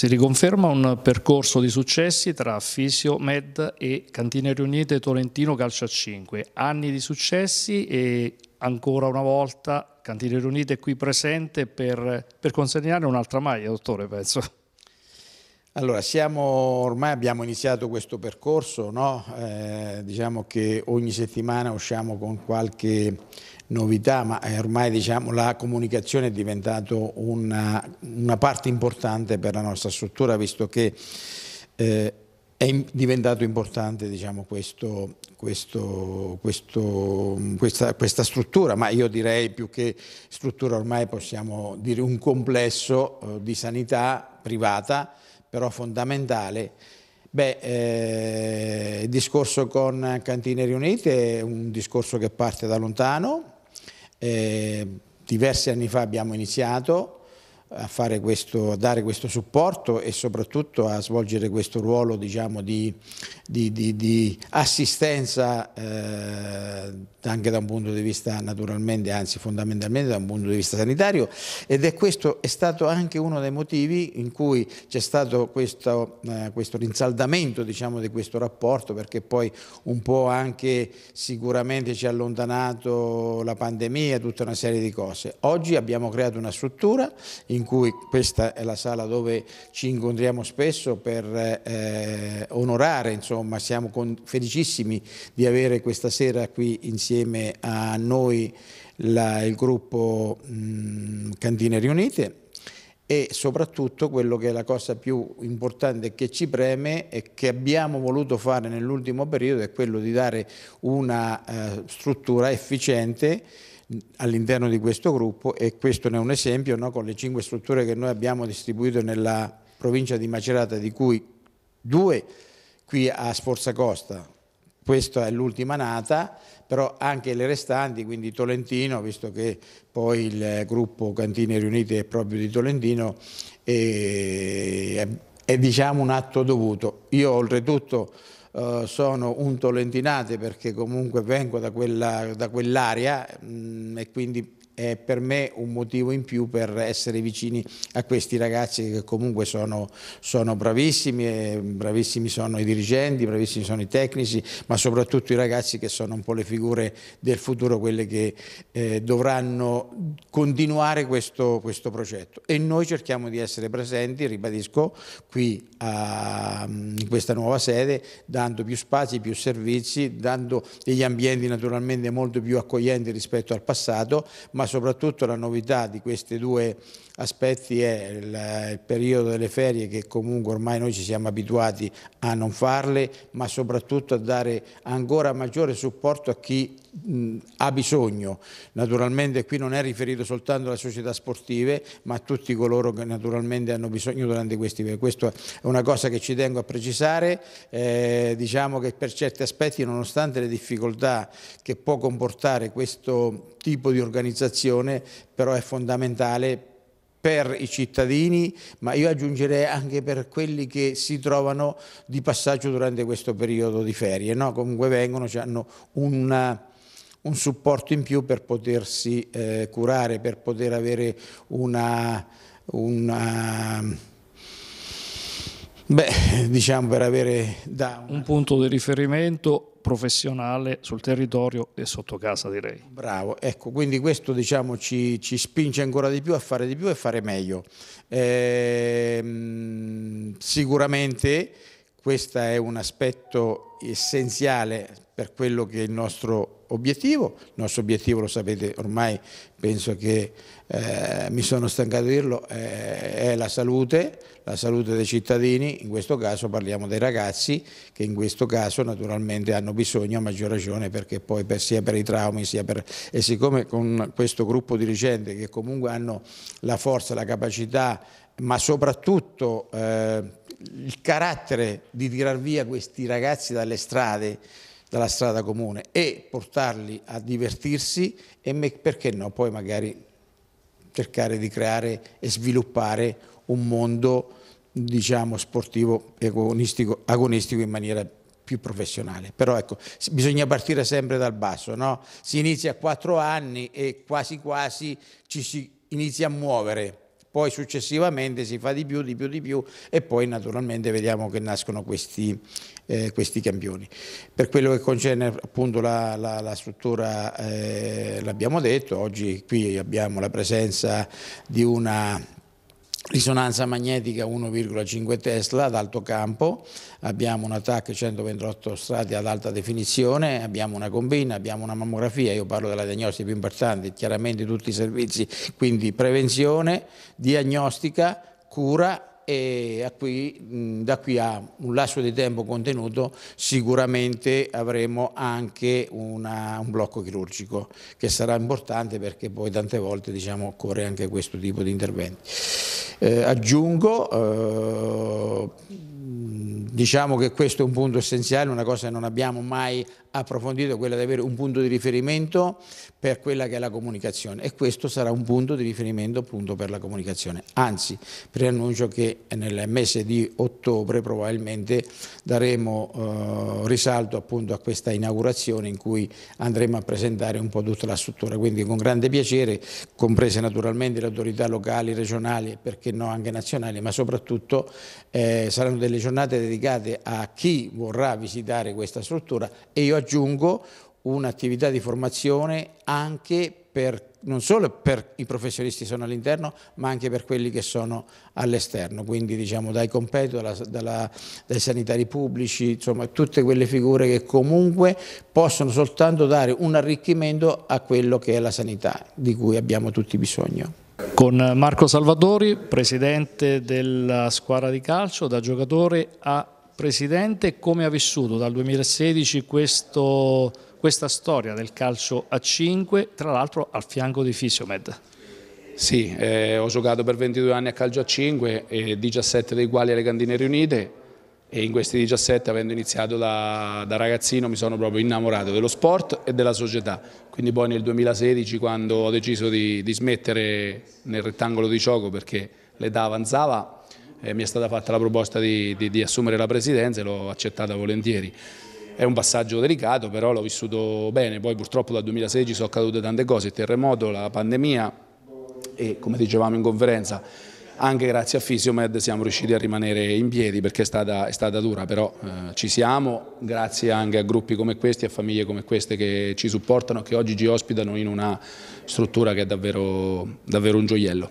Si riconferma un percorso di successi tra Fisio Med e Cantine Riunite Tolentino Calcio a 5. Anni di successi e ancora una volta Cantine Riunite è qui presente per, per consegnare un'altra maglia, dottore, penso. Allora, siamo, ormai abbiamo iniziato questo percorso, no? eh, diciamo che ogni settimana usciamo con qualche novità, ma eh, ormai diciamo, la comunicazione è diventata una, una, parte importante per la nostra struttura, visto che eh, è diventato importante diciamo, questo, questo, questo, questa, questa, struttura, ma io direi più che struttura ormai possiamo dire un complesso eh, di sanità privata, però fondamentale. Beh, eh, il discorso con Cantine Riunite è un discorso che parte da lontano, eh, diversi anni fa abbiamo iniziato, a, questo, dare questo supporto e soprattutto a svolgere questo ruolo diciamo, di, di, di, di, assistenza eh, anche da un punto di vista naturalmente, anzi fondamentalmente da un punto di vista sanitario ed è questo è stato anche uno dei motivi in cui c'è stato questo, eh, questo rinsaldamento diciamo, di questo rapporto perché poi un po' anche sicuramente ci ha allontanato la pandemia tutta una serie di cose. Oggi abbiamo creato una struttura in in cui questa è la sala dove ci incontriamo spesso per eh, onorare, insomma, siamo con, felicissimi di avere questa sera qui insieme a noi la, il gruppo mh, Cantine Riunite e soprattutto quello che è la cosa più importante che ci preme e che abbiamo voluto fare nell'ultimo periodo è quello di dare una eh, struttura efficiente all'interno di questo gruppo e questo ne è un esempio no? con le cinque strutture che noi abbiamo distribuito nella provincia di Macerata di cui due qui a Sforza Costa, questa è l'ultima nata, però anche le restanti, quindi Tolentino, visto che poi il gruppo Cantine Riunite è proprio di Tolentino, è, è, è diciamo un atto dovuto. Io oltretutto eh, sono un tolentinate perché comunque vengo da, quell'area mh, mm, e quindi è per me un motivo in più per essere vicini a questi ragazzi che comunque sono, sono bravissimi, bravissimi sono i dirigenti, bravissimi sono i tecnici, ma soprattutto i ragazzi che sono un po' le figure del futuro, quelle che eh, dovranno continuare questo, questo progetto. E noi cerchiamo di essere presenti, ribadisco, qui a, in questa nuova sede, dando più spazi, più servizi, dando degli ambienti naturalmente molto più accoglienti rispetto al passato, ma soprattutto la novità di questi due aspetti è il, il periodo delle ferie che comunque ormai noi ci siamo abituati a non farle, ma soprattutto a dare ancora maggiore supporto a chi ha bisogno, naturalmente qui non è riferito soltanto alle società sportive ma a tutti coloro che naturalmente hanno bisogno durante questi periodi, questa è una cosa che ci tengo a precisare, eh, diciamo che per certi aspetti nonostante le difficoltà che può comportare questo tipo di organizzazione però è fondamentale per i cittadini, ma io aggiungerei anche per quelli che si trovano di passaggio durante questo periodo di ferie, no? comunque vengono, hanno una un supporto in più per potersi eh, curare, per poter avere una, una Beh, diciamo per avere da una... un punto di riferimento professionale sul territorio e sotto casa direi. Bravo, ecco, quindi questo diciamo ci, ci spinge ancora di più a fare di più e fare meglio. Eh, sicuramente questo è un aspetto essenziale per quello che è il nostro obiettivo. Il nostro obiettivo, lo sapete ormai, penso che eh, mi sono stancato di dirlo, eh, è la salute, la salute dei cittadini, in questo caso parliamo dei ragazzi che in questo caso naturalmente hanno bisogno a maggior ragione perché poi per, sia per i traumi sia per... e siccome con questo gruppo dirigente che comunque hanno la forza, la capacità ma soprattutto eh, il carattere di tirar via questi ragazzi dalle strade dalla strada comune e portarli a divertirsi e perché no poi magari cercare di creare e sviluppare un mondo diciamo sportivo agonistico, agonistico in maniera più professionale. Però ecco, bisogna partire sempre dal basso, no? Si inizia a quattro anni e quasi quasi ci si inizia a muovere poi successivamente si fa di più, di più, di più e poi naturalmente vediamo che nascono questi, eh, questi campioni. Per quello che concerne appunto la, la, la struttura eh, l'abbiamo detto, oggi qui abbiamo la presenza di una risonanza magnetica 1,5 Tesla ad alto campo, abbiamo un attacco 128 strati ad alta definizione, abbiamo una combina, abbiamo una mammografia, io parlo della diagnosi più importante, chiaramente tutti i servizi, quindi prevenzione, diagnostica, cura e qui, da qui a un lasso di tempo contenuto sicuramente avremo anche una, un blocco chirurgico che sarà importante perché poi tante volte diciamo, occorre anche questo tipo di interventi. Eh, aggiungo, eh, diciamo che questo è un punto essenziale, una cosa che non abbiamo mai approfondito quella di avere un punto di riferimento per quella che è la comunicazione e questo sarà un punto di riferimento appunto per la comunicazione. Anzi, preannuncio che nel mese di ottobre probabilmente daremo eh, risalto appunto a questa inaugurazione in cui andremo a presentare un po' tutta la struttura, quindi con grande piacere, comprese naturalmente le autorità locali, regionali e perché no anche nazionali, ma soprattutto eh, saranno delle giornate dedicate a chi vorrà visitare questa struttura e io aggiungo un'attività di formazione anche per, non solo per i professionisti che sono all'interno, ma anche per quelli che sono all'esterno, quindi diciamo dai competitor, dai sanitari pubblici, insomma tutte quelle figure che comunque possono soltanto dare un arricchimento a quello che è la sanità di cui abbiamo tutti bisogno. Con Marco Salvatori, presidente della squadra di calcio, da giocatore a Presidente, come ha vissuto dal 2016 questo, questa storia del calcio a 5, tra l'altro al fianco di Fisiomed? Sì, eh, ho giocato per 22 anni a calcio a 5, eh, 17 dei quali alle Candine Riunite e in questi 17 avendo iniziato da, da, ragazzino mi sono proprio innamorato dello sport e della società quindi poi nel 2016 quando ho deciso di, di smettere nel rettangolo di gioco perché l'età avanzava eh, mi è stata fatta la proposta di, di, di assumere la presidenza e l'ho accettata volentieri. È un passaggio delicato, però l'ho vissuto bene, poi purtroppo dal 2016 sono accadute tante cose, il terremoto, la pandemia e come dicevamo in conferenza anche grazie a Fisiomed siamo riusciti a rimanere in piedi perché è stata, è stata dura, però eh, ci siamo, grazie anche a gruppi come questi, a famiglie come queste che ci supportano, che oggi ci ospitano in una struttura che è davvero, davvero un gioiello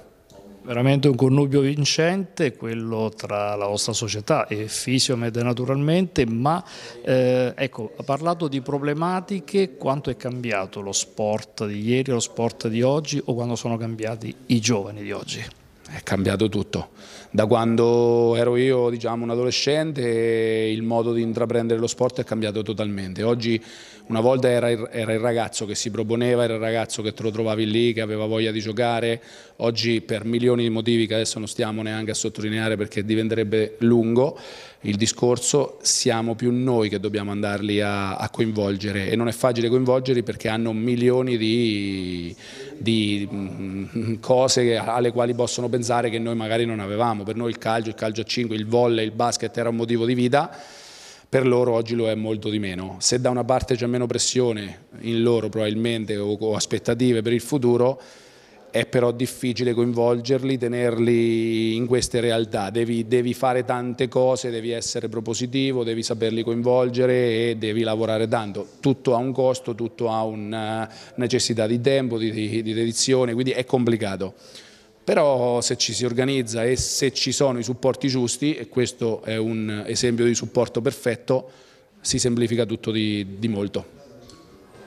veramente un connubio vincente quello tra la vostra società e Fisiomed naturalmente, ma eh, ecco, ha parlato di problematiche, quanto è cambiato lo sport di ieri, lo sport di oggi o quando sono cambiati i giovani di oggi? è cambiato tutto. Da quando ero io diciamo, un adolescente il modo di intraprendere lo sport è cambiato totalmente. Oggi una volta era il, era il, ragazzo che si proponeva, era il ragazzo che te lo trovavi lì, che aveva voglia di giocare. Oggi per milioni di motivi che adesso non stiamo neanche a sottolineare perché diventerebbe lungo, il discorso, siamo più noi che dobbiamo andarli a, a coinvolgere e non è facile coinvolgerli perché hanno milioni di, di mm, cose alle quali possono pensare che noi magari non avevamo, per noi il calcio, il calcio a 5, il volley, il basket era un motivo di vita per loro oggi lo è molto di meno. Se da una parte c'è meno pressione in loro probabilmente o aspettative per il futuro, è però difficile coinvolgerli, tenerli in queste realtà, devi, devi, fare tante cose, devi essere propositivo, devi saperli coinvolgere e devi lavorare tanto, tutto ha un costo, tutto ha una eh, necessità di tempo, di, di, di dedizione, quindi è complicato. Però se ci si organizza e se ci sono i supporti giusti, e questo è un esempio di supporto perfetto, si semplifica tutto di, di molto.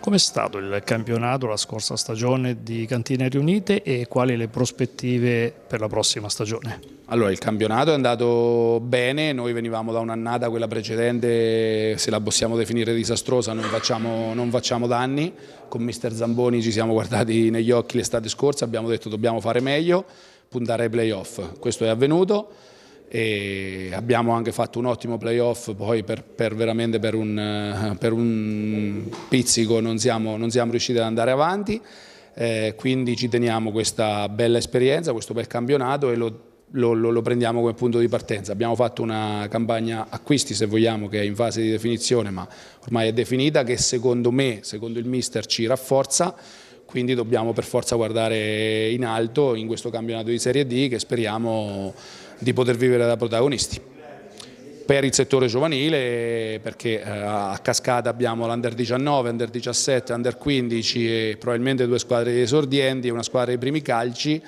Com'è stato il campionato la scorsa stagione di Cantine Riunite e quali le prospettive per la prossima stagione? Allora, il campionato è andato bene, noi venivamo da un'annata, quella precedente, se la possiamo definire disastrosa, non facciamo, non facciamo danni. Con mister Zamboni ci siamo guardati negli occhi l'estate scorsa, abbiamo detto dobbiamo fare meglio, puntare ai playoff. Questo è avvenuto e abbiamo anche fatto un ottimo playoff, poi per, per veramente per un, eh, per un, pizzico non siamo, non siamo riusciti ad andare avanti, eh, quindi ci teniamo questa bella esperienza, questo bel campionato e lo lo, lo, lo, prendiamo come punto di partenza. Abbiamo fatto una campagna acquisti, se vogliamo, che è in fase di definizione, ma ormai è definita, che secondo me, secondo il mister, ci rafforza, quindi dobbiamo per forza guardare in alto in questo campionato di Serie D che speriamo di poter vivere da protagonisti. Per il settore giovanile, perché eh, a cascata abbiamo l'Under 19, Under 17, Under 15 e probabilmente due squadre esordienti e una squadra di primi calci,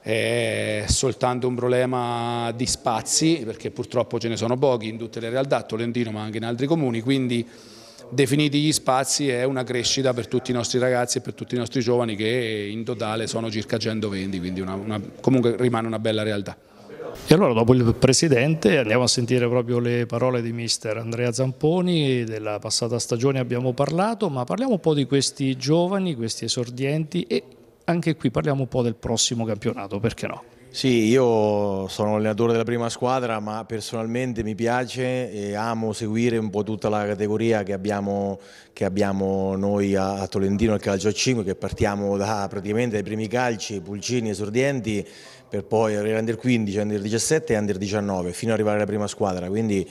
è soltanto un problema di spazi perché purtroppo ce ne sono pochi in tutte le realtà, a Tolentino ma anche in altri comuni, quindi definiti gli spazi è una crescita per tutti i nostri ragazzi e per tutti i nostri giovani che in totale sono circa 120, quindi una, una, comunque rimane una bella realtà. E allora dopo il Presidente andiamo a sentire proprio le parole di mister Andrea Zamponi, della passata stagione abbiamo parlato, ma parliamo un po' di questi giovani, questi esordienti e anche qui parliamo un po' del prossimo campionato, perché no? Sì, io sono allenatore della prima squadra, ma personalmente mi piace e amo seguire un po' tutta la categoria che abbiamo, che abbiamo noi a, a Tolentino al calcio a 5, che partiamo da, praticamente dai primi calci, pulcini, esordienti, per poi avere l'under 15, under 17 e under 19, fino ad arrivare alla prima squadra. Quindi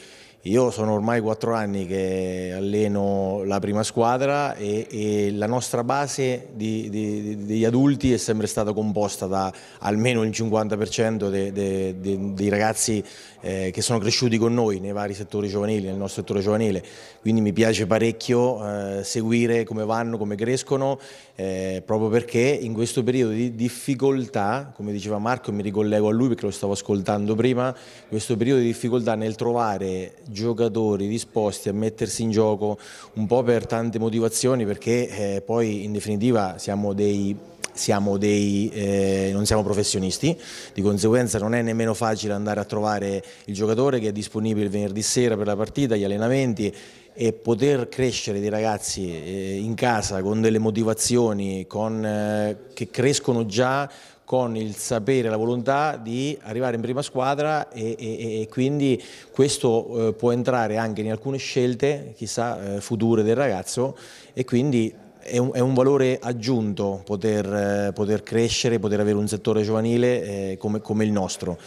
io sono ormai quattro anni che alleno la prima squadra e, e la nostra base di, di, degli adulti è sempre stata composta da almeno il 50% de, de, de, dei ragazzi eh, che sono cresciuti con noi nei vari settori giovanili, nel nostro settore giovanile. Quindi mi piace parecchio eh, seguire come vanno, come crescono, eh, proprio perché in questo periodo di difficoltà, come diceva Marco, mi ricollego a lui perché lo stavo ascoltando prima, questo periodo di difficoltà nel trovare giocatori disposti a mettersi in gioco un po' per tante motivazioni perché eh, poi in definitiva siamo dei siamo dei, eh, non siamo professionisti, di conseguenza non è nemmeno facile andare a trovare il giocatore che è disponibile venerdì sera per la partita, gli allenamenti e poter crescere dei ragazzi eh, in casa con delle motivazioni con, eh, che crescono già con il sapere, la volontà di arrivare in prima squadra e, e, e quindi questo eh, può entrare anche in alcune scelte, chissà, eh, future del ragazzo e quindi è un, è un valore aggiunto poter, eh, poter, crescere, poter avere un settore giovanile eh, come, come il nostro.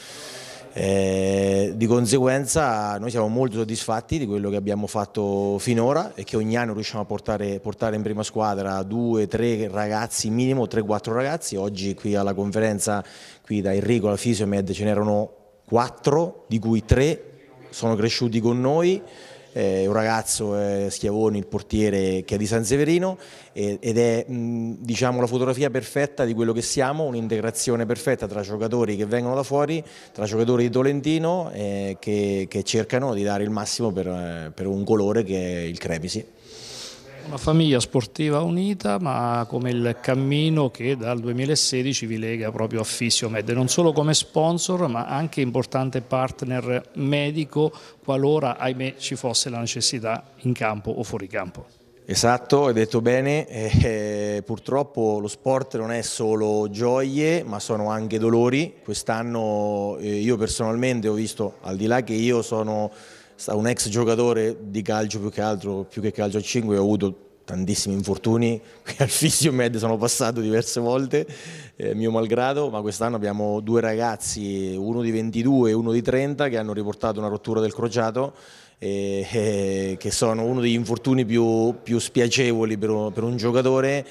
Eh, di conseguenza noi siamo molto soddisfatti di quello che abbiamo fatto finora e che ogni anno riusciamo a portare, portare in prima squadra due, tre ragazzi minimo, tre, quattro ragazzi. Oggi qui alla conferenza, qui da Enrico alla Fisiomed ce n'erano quattro, di cui tre sono cresciuti con noi eh, un ragazzo, eh, Schiavoni, il portiere che è di San Severino eh, ed è mh, diciamo, la fotografia perfetta di quello che siamo, un'integrazione perfetta tra giocatori che vengono da fuori, tra giocatori di Tolentino eh, che, che, cercano di dare il massimo per, eh, per un colore che è il Crepisi. Una famiglia sportiva unita ma come il cammino che dal 2016 vi lega proprio a Fisiomed, non solo come sponsor ma anche importante partner medico qualora ahimè ci fosse la necessità in campo o fuori campo. Esatto, hai detto bene, eh, eh purtroppo lo sport non è solo gioie ma sono anche dolori, quest'anno eh, io personalmente ho visto, al di là che io sono un ex giocatore di calcio più che altro, più che calcio a 5, ho avuto tantissimi infortuni, qui al Fisiomed sono passato diverse volte, eh, mio malgrado, ma quest'anno abbiamo due ragazzi, uno di 22 e uno di 30, che hanno riportato una rottura del crociato, eh, eh, che sono uno degli infortuni più, più spiacevoli per, per, un giocatore,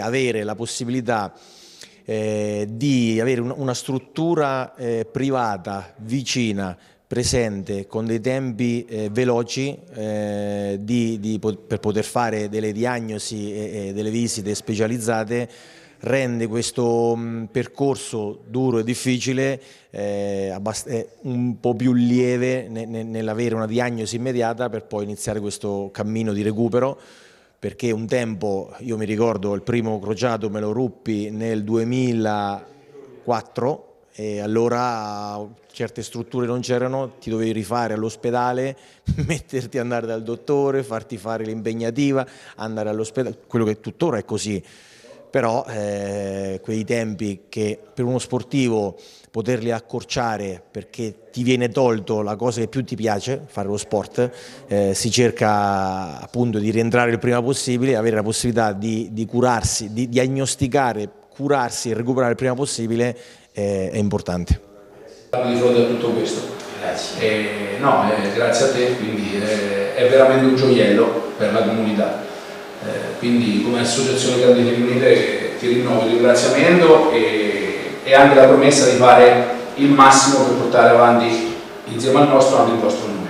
avere la possibilità eh, di avere una struttura eh, privata vicina presente con dei tempi eh, veloci eh, di, di, per poter fare delle diagnosi e, e delle visite specializzate rende questo mm, percorso duro e difficile eh, eh un po' più lieve nell'avere una diagnosi immediata per poi iniziare questo cammino di recupero perché un tempo, io mi ricordo il primo crociato me lo ruppi nel 2004 e allora certe strutture non c'erano, ti dovevi rifare all'ospedale, metterti a andare dal dottore, farti fare l'impegnativa, andare all'ospedale, quello che tuttora è così, però eh, quei tempi che per uno sportivo poterli accorciare perché ti viene tolto la cosa che più ti piace, fare lo sport, eh, si cerca appunto di rientrare il prima possibile, avere la possibilità di, di curarsi, di diagnosticare, curarsi e recuperare il prima possibile è, è importante. Di fronte a tutto questo. Grazie. Eh, no, eh, grazie a te, quindi eh, è veramente un gioiello per la comunità. Eh, quindi come associazione Grandi Femminile eh, ti rinnovo il ringraziamento e, e anche la promessa di fare il massimo per portare avanti insieme al nostro anche il vostro nome.